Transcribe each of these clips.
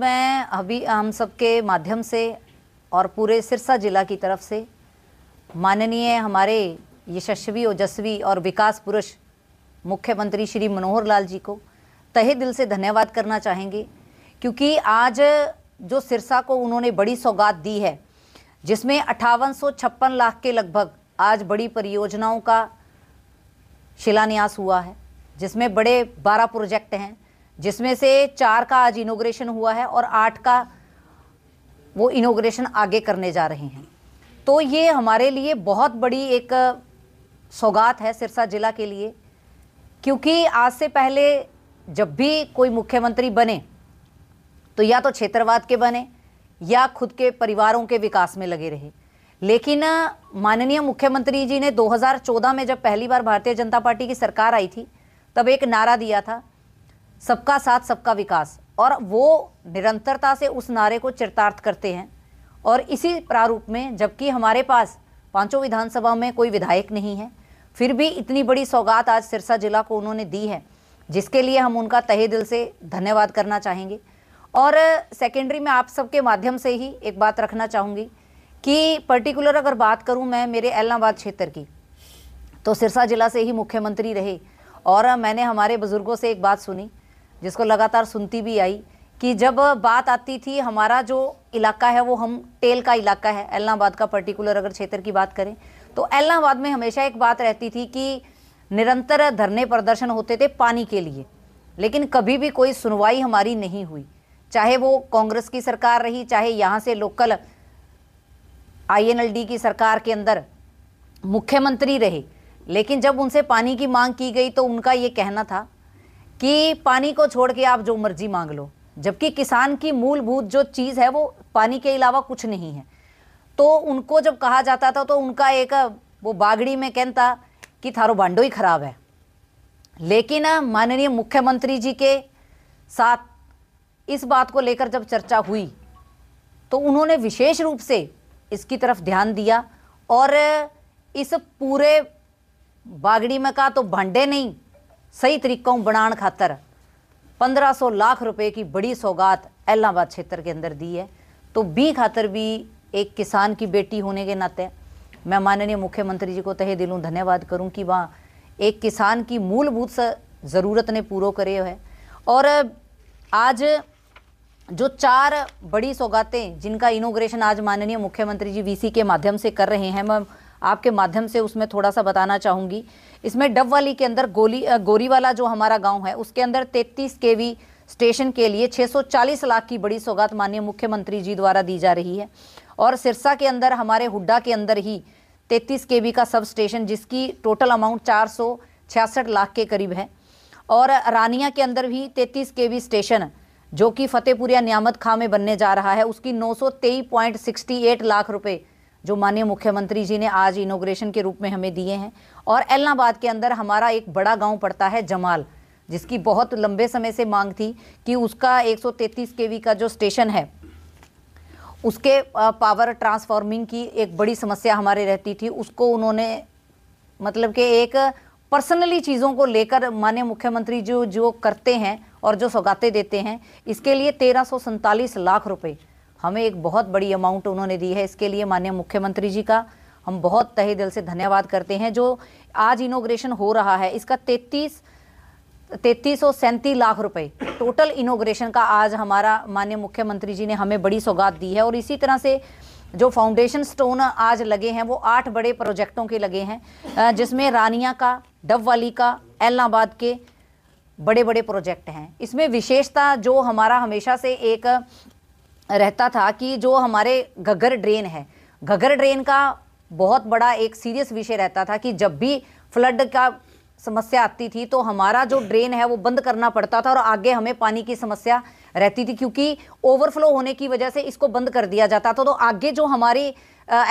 मैं अभी हम सबके माध्यम से और पूरे सिरसा जिला की तरफ से माननीय हमारे यशस्वी ओजस्वी और विकास पुरुष मुख्यमंत्री श्री मनोहर लाल जी को तहे दिल से धन्यवाद करना चाहेंगे क्योंकि आज जो सिरसा को उन्होंने बड़ी सौगात दी है जिसमें अट्ठावन लाख के लगभग आज बड़ी परियोजनाओं का शिलान्यास हुआ है जिसमें बड़े बारह प्रोजेक्ट हैं जिसमें से चार का आज इनोग्रेशन हुआ है और आठ का वो इनोग्रेशन आगे करने जा रहे हैं तो ये हमारे लिए बहुत बड़ी एक सौगात है सिरसा जिला के लिए क्योंकि आज से पहले जब भी कोई मुख्यमंत्री बने तो या तो क्षेत्रवाद के बने या खुद के परिवारों के विकास में लगे रहे लेकिन माननीय मुख्यमंत्री जी ने 2014 में जब पहली बार भारतीय जनता पार्टी की सरकार आई थी तब एक नारा दिया था सबका साथ सबका विकास और वो निरंतरता से उस नारे को चरितार्थ करते हैं और इसी प्रारूप में जबकि हमारे पास पांचों विधानसभा में कोई विधायक नहीं है फिर भी इतनी बड़ी सौगात आज सिरसा जिला को उन्होंने दी है जिसके लिए हम उनका तहे दिल से धन्यवाद करना चाहेंगे और सेकेंडरी में आप सबके माध्यम से ही एक बात रखना चाहूँगी कि पर्टिकुलर अगर बात करूँ मैं मेरे एलनाबाद क्षेत्र की तो सिरसा जिला से ही मुख्यमंत्री रहे और मैंने हमारे बुज़ुर्गों से एक बात सुनी जिसको लगातार सुनती भी आई कि जब बात आती थी हमारा जो इलाका है वो हम टेल का इलाका है एलनाबाद का पर्टिकुलर अगर क्षेत्र की बात करें तो एलनाबाद में हमेशा एक बात रहती थी कि निरंतर धरने प्रदर्शन होते थे पानी के लिए लेकिन कभी भी कोई सुनवाई हमारी नहीं हुई चाहे वो कांग्रेस की सरकार रही चाहे यहाँ से लोकल आईएनएलडी की सरकार के अंदर मुख्यमंत्री रहे लेकिन जब उनसे पानी की मांग की गई तो उनका ये कहना था कि पानी को छोड़ के आप जो मर्जी मांग लो जबकि किसान की मूलभूत जो चीज़ है वो पानी के अलावा कुछ नहीं है तो उनको जब कहा जाता था तो उनका एक वो बागड़ी में कहता कि थारो बांडो ही खराब है लेकिन माननीय मुख्यमंत्री जी के साथ इस बात को लेकर जब चर्चा हुई तो उन्होंने विशेष रूप से इसकी तरफ ध्यान दिया और इस पूरे बागड़ी में कहा तो भांडे नहीं सही तरीक़ों बना खातर पंद्रह सौ लाख रुपए की बड़ी सौगात एलाहाबाद क्षेत्र के अंदर दी है तो बी खातर भी एक किसान की बेटी होने के नाते मैं माननीय मुख्यमंत्री जी को तहे दिलूँ धन्यवाद करूँ कि वहाँ एक किसान की मूलभूत ज़रूरत ने पूरा करे है और आज जो चार बड़ी सौगातें जिनका इनोग्रेशन आज माननीय मुख्यमंत्री जी वीसी के माध्यम से कर रहे हैं मैं आपके माध्यम से उसमें थोड़ा सा बताना चाहूँगी इसमें डब वाली के अंदर गोली गोरी वाला जो हमारा गाँव है उसके अंदर 33 के वी स्टेशन के लिए 640 लाख की बड़ी सौगात माननीय मुख्यमंत्री जी द्वारा दी जा रही है और सिरसा के अंदर हमारे हुड्डा के अंदर ही तैतीस के का सब स्टेशन जिसकी टोटल अमाउंट चार लाख के करीब है और रानिया के अंदर भी तैतीस के स्टेशन जो कि फतेहपुरिया नियामत खां में बनने जा रहा है उसकी नौ लाख रुपए जो माननीय मुख्यमंत्री जी ने आज इनोग्रेशन के रूप में हमें दिए हैं और एलनाबाद के अंदर हमारा एक बड़ा गाँव पड़ता है जमाल जिसकी बहुत लंबे समय से मांग थी कि उसका 133 केवी का जो स्टेशन है उसके पावर ट्रांसफॉर्मिंग की एक बड़ी समस्या हमारे रहती थी उसको उन्होंने मतलब कि एक पर्सनली चीज़ों को लेकर माननीय मुख्यमंत्री जो जो करते हैं और जो सौगाते देते हैं इसके लिए तेरह लाख रुपए हमें एक बहुत बड़ी अमाउंट उन्होंने दी है इसके लिए माननीय मुख्यमंत्री जी का हम बहुत तहे दिल से धन्यवाद करते हैं जो आज इनोग्रेशन हो रहा है इसका तैतीस तैतीस सौ सैंतीस लाख रुपए टोटल इनोग्रेशन का आज हमारा माननीय मुख्यमंत्री जी ने हमें बड़ी सौगात दी है और इसी तरह से जो फाउंडेशन स्टोन आज लगे हैं वो आठ बड़े प्रोजेक्टों के लगे हैं जिसमें रानिया का वाली का एलनाबाद के बड़े बड़े प्रोजेक्ट हैं इसमें विशेषता जो हमारा हमेशा से एक रहता था कि जो हमारे घग्गर ड्रेन है घग्गर ड्रेन का बहुत बड़ा एक सीरियस विषय रहता था कि जब भी फ्लड का समस्या आती थी तो हमारा जो ड्रेन है वो बंद करना पड़ता था और आगे हमें पानी की समस्या रहती थी क्योंकि ओवरफ्लो होने की वजह से इसको बंद कर दिया जाता था तो आगे जो हमारी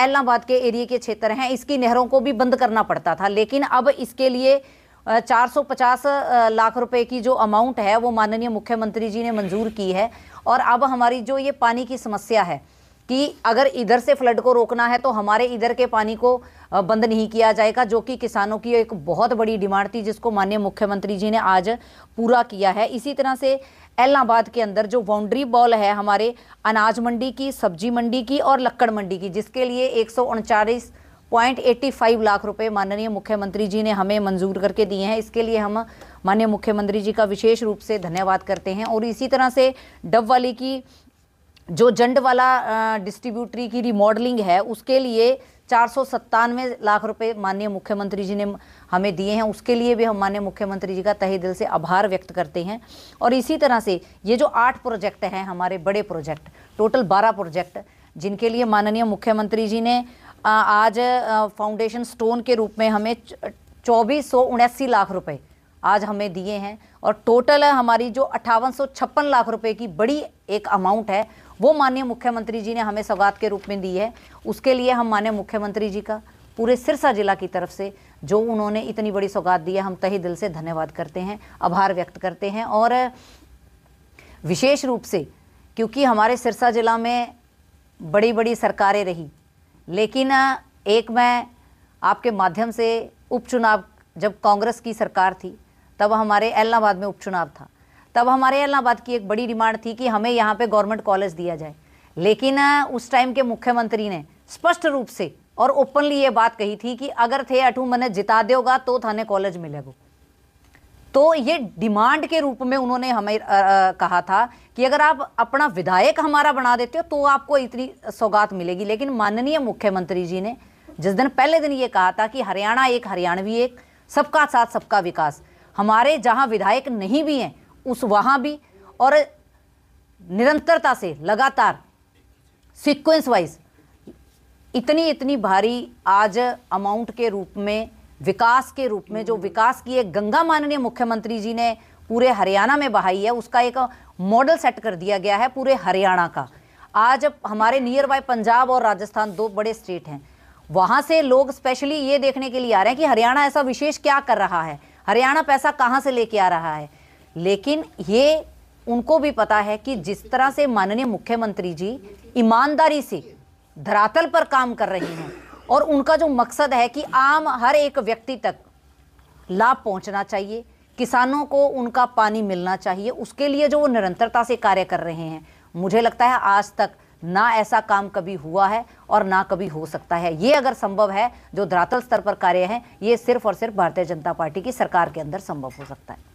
एलनाबाद के एरिए के क्षेत्र हैं इसकी नहरों को भी बंद करना पड़ता था लेकिन अब इसके लिए 450 लाख रुपए की जो अमाउंट है वो माननीय मुख्यमंत्री जी ने मंजूर की है और अब हमारी जो ये पानी की समस्या है कि अगर इधर से फ्लड को रोकना है तो हमारे इधर के पानी को बंद नहीं किया जाएगा जो कि किसानों की एक बहुत बड़ी डिमांड थी जिसको माननीय मुख्यमंत्री जी ने आज पूरा किया है इसी तरह से एलाहाबाद के अंदर जो बाउंड्री बॉल है हमारे अनाज मंडी की सब्जी मंडी की और लक्कड़ मंडी की जिसके लिए एक पॉइंट एट्टी फाइव लाख रुपए माननीय मुख्यमंत्री जी ने हमें मंजूर करके दिए हैं इसके लिए हम माननीय मुख्यमंत्री जी का विशेष रूप से धन्यवाद करते हैं और इसी तरह से डब वाली की जो जंड वाला डिस्ट्रीब्यूटरी की रिमॉडलिंग है उसके लिए चार सौ सत्तानवे लाख रुपए माननीय मुख्यमंत्री जी ने हमें दिए हैं उसके लिए भी हम माननीय मुख्यमंत्री जी का तहे दिल से आभार व्यक्त करते हैं और इसी तरह से ये जो आठ प्रोजेक्ट हैं हमारे बड़े प्रोजेक्ट टोटल बारह प्रोजेक्ट जिनके लिए माननीय मुख्यमंत्री जी ने आज फाउंडेशन स्टोन के रूप में हमें चौबीस सौ लाख रुपए आज हमें दिए हैं और टोटल हमारी जो अट्ठावन सौ छप्पन लाख रुपए की बड़ी एक अमाउंट है वो माननीय मुख्यमंत्री जी ने हमें सौगात के रूप में दी है उसके लिए हम माननीय मुख्यमंत्री जी का पूरे सिरसा जिला की तरफ से जो उन्होंने इतनी बड़ी सौगात दी है हम तहे दिल से धन्यवाद करते हैं आभार व्यक्त करते हैं और विशेष रूप से क्योंकि हमारे सिरसा जिला में बड़ी बड़ी सरकारें रही लेकिन एक मैं आपके माध्यम से उपचुनाव जब कांग्रेस की सरकार थी तब हमारे एलनाबाद में उपचुनाव था तब हमारे एलनाबाद की एक बड़ी डिमांड थी कि हमें यहाँ पे गवर्नमेंट कॉलेज दिया जाए लेकिन उस टाइम के मुख्यमंत्री ने स्पष्ट रूप से और ओपनली ये बात कही थी कि अगर थे अठू मैंने जिता दोगा तो थाने कॉलेज मिलेगा तो ये डिमांड के रूप में उन्होंने हमें आ, आ, कहा था कि अगर आप अपना विधायक हमारा बना देते हो तो आपको इतनी सौगात मिलेगी लेकिन माननीय मुख्यमंत्री जी ने जिस दिन पहले दिन ये कहा था कि हरियाणा एक हरियाणवी एक सबका साथ सबका विकास हमारे जहाँ विधायक नहीं भी हैं उस वहां भी और निरंतरता से लगातार सिक्वेंस वाइज इतनी इतनी भारी आज अमाउंट के रूप में विकास के रूप में जो विकास की एक गंगा माननीय मुख्यमंत्री जी ने पूरे हरियाणा में बहाई है उसका एक मॉडल सेट कर दिया गया है पूरे हरियाणा का आज हमारे नियर बाय पंजाब और राजस्थान दो बड़े स्टेट हैं वहां से लोग स्पेशली ये देखने के लिए आ रहे हैं कि हरियाणा ऐसा विशेष क्या कर रहा है हरियाणा पैसा कहाँ से लेके आ रहा है लेकिन ये उनको भी पता है कि जिस तरह से माननीय मुख्यमंत्री जी ईमानदारी से धरातल पर काम कर रही हैं और उनका जो मकसद है कि आम हर एक व्यक्ति तक लाभ पहुंचना चाहिए किसानों को उनका पानी मिलना चाहिए उसके लिए जो वो निरंतरता से कार्य कर रहे हैं मुझे लगता है आज तक ना ऐसा काम कभी हुआ है और ना कभी हो सकता है ये अगर संभव है जो धरातल स्तर पर कार्य है ये सिर्फ और सिर्फ भारतीय जनता पार्टी की सरकार के अंदर संभव हो सकता है